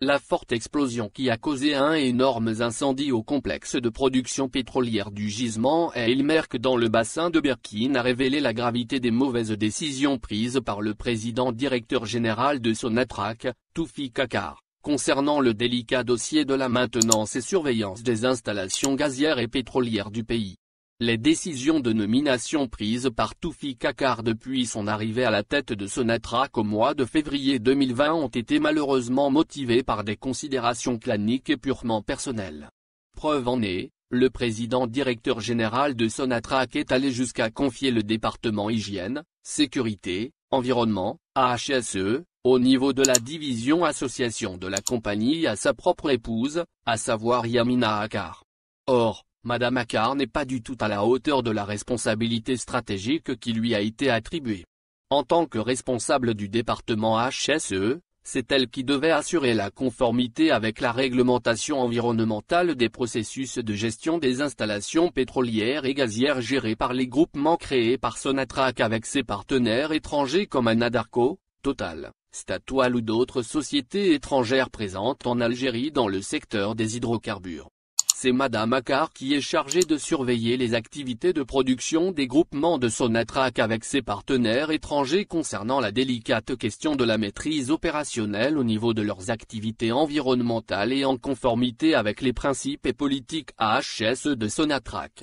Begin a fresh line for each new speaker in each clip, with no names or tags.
La forte explosion qui a causé un énorme incendie au complexe de production pétrolière du gisement Elmerk dans le bassin de Berkine a révélé la gravité des mauvaises décisions prises par le président directeur général de Sonatrach, Toufi Kakar concernant le délicat dossier de la maintenance et surveillance des installations gazières et pétrolières du pays. Les décisions de nomination prises par Toufi Kakar depuis son arrivée à la tête de Sonatrach au mois de février 2020 ont été malheureusement motivées par des considérations claniques et purement personnelles. Preuve en est, le président directeur général de Sonatrach est allé jusqu'à confier le département hygiène, sécurité, Environnement, HSE, au niveau de la division association de la compagnie à sa propre épouse, à savoir Yamina Akar. Or, Madame Akar n'est pas du tout à la hauteur de la responsabilité stratégique qui lui a été attribuée. En tant que responsable du département HSE, c'est elle qui devait assurer la conformité avec la réglementation environnementale des processus de gestion des installations pétrolières et gazières gérées par les groupements créés par Sonatrach avec ses partenaires étrangers comme Anadarko, Total, Statoil ou d'autres sociétés étrangères présentes en Algérie dans le secteur des hydrocarbures c'est Madame akar qui est chargée de surveiller les activités de production des groupements de Sonatrach avec ses partenaires étrangers concernant la délicate question de la maîtrise opérationnelle au niveau de leurs activités environnementales et en conformité avec les principes et politiques AHS de Sonatrach.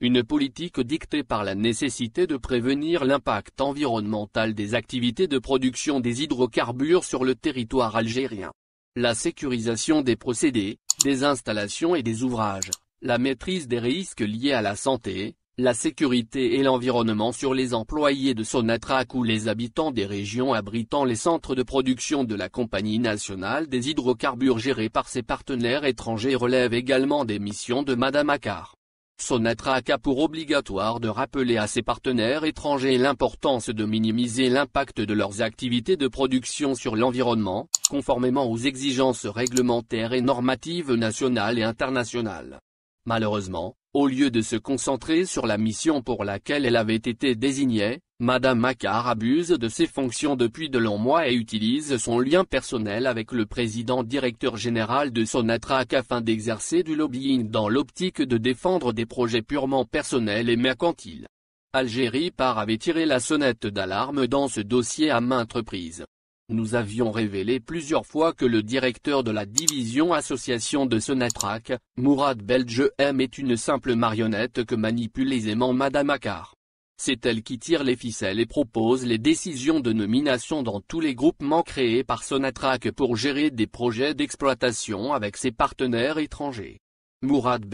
Une politique dictée par la nécessité de prévenir l'impact environnemental des activités de production des hydrocarbures sur le territoire algérien. La sécurisation des procédés, des installations et des ouvrages, la maîtrise des risques liés à la santé, la sécurité et l'environnement sur les employés de Sonatrach ou les habitants des régions abritant les centres de production de la Compagnie nationale des hydrocarbures gérés par ses partenaires étrangers relèvent également des missions de Madame akar Sonatra a pour obligatoire de rappeler à ses partenaires étrangers l'importance de minimiser l'impact de leurs activités de production sur l'environnement, conformément aux exigences réglementaires et normatives nationales et internationales. Malheureusement, au lieu de se concentrer sur la mission pour laquelle elle avait été désignée, Madame Macquart abuse de ses fonctions depuis de longs mois et utilise son lien personnel avec le président directeur général de Sonatrach afin d'exercer du lobbying dans l'optique de défendre des projets purement personnels et mercantiles. Algérie part avait tiré la sonnette d'alarme dans ce dossier à maintes reprises. Nous avions révélé plusieurs fois que le directeur de la division association de Sonatrach, Mourad M est une simple marionnette que manipule aisément Madame Akar. C'est elle qui tire les ficelles et propose les décisions de nomination dans tous les groupements créés par Sonatrach pour gérer des projets d'exploitation avec ses partenaires étrangers. Mourad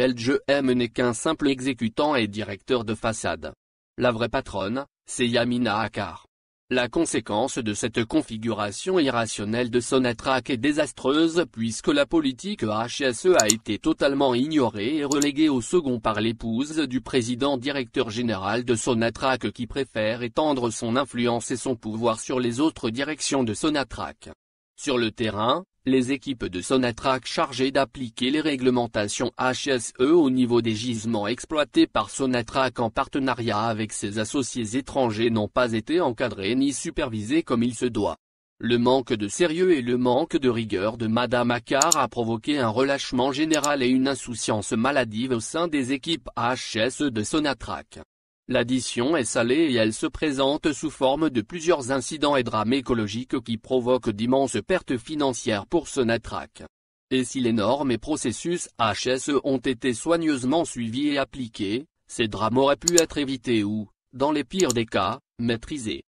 M n'est qu'un simple exécutant et directeur de façade. La vraie patronne, c'est Yamina Akar. La conséquence de cette configuration irrationnelle de Sonatrach est désastreuse puisque la politique HSE a été totalement ignorée et reléguée au second par l'épouse du président directeur général de Sonatrach qui préfère étendre son influence et son pouvoir sur les autres directions de Sonatrach. Sur le terrain, les équipes de Sonatrach chargées d'appliquer les réglementations HSE au niveau des gisements exploités par Sonatrach en partenariat avec ses associés étrangers n'ont pas été encadrées ni supervisées comme il se doit. Le manque de sérieux et le manque de rigueur de Madame Akar a provoqué un relâchement général et une insouciance maladive au sein des équipes HSE de Sonatrach. L'addition est salée et elle se présente sous forme de plusieurs incidents et drames écologiques qui provoquent d'immenses pertes financières pour Sonatrach. Et si les normes et processus HSE ont été soigneusement suivis et appliqués, ces drames auraient pu être évités ou, dans les pires des cas, maîtrisés.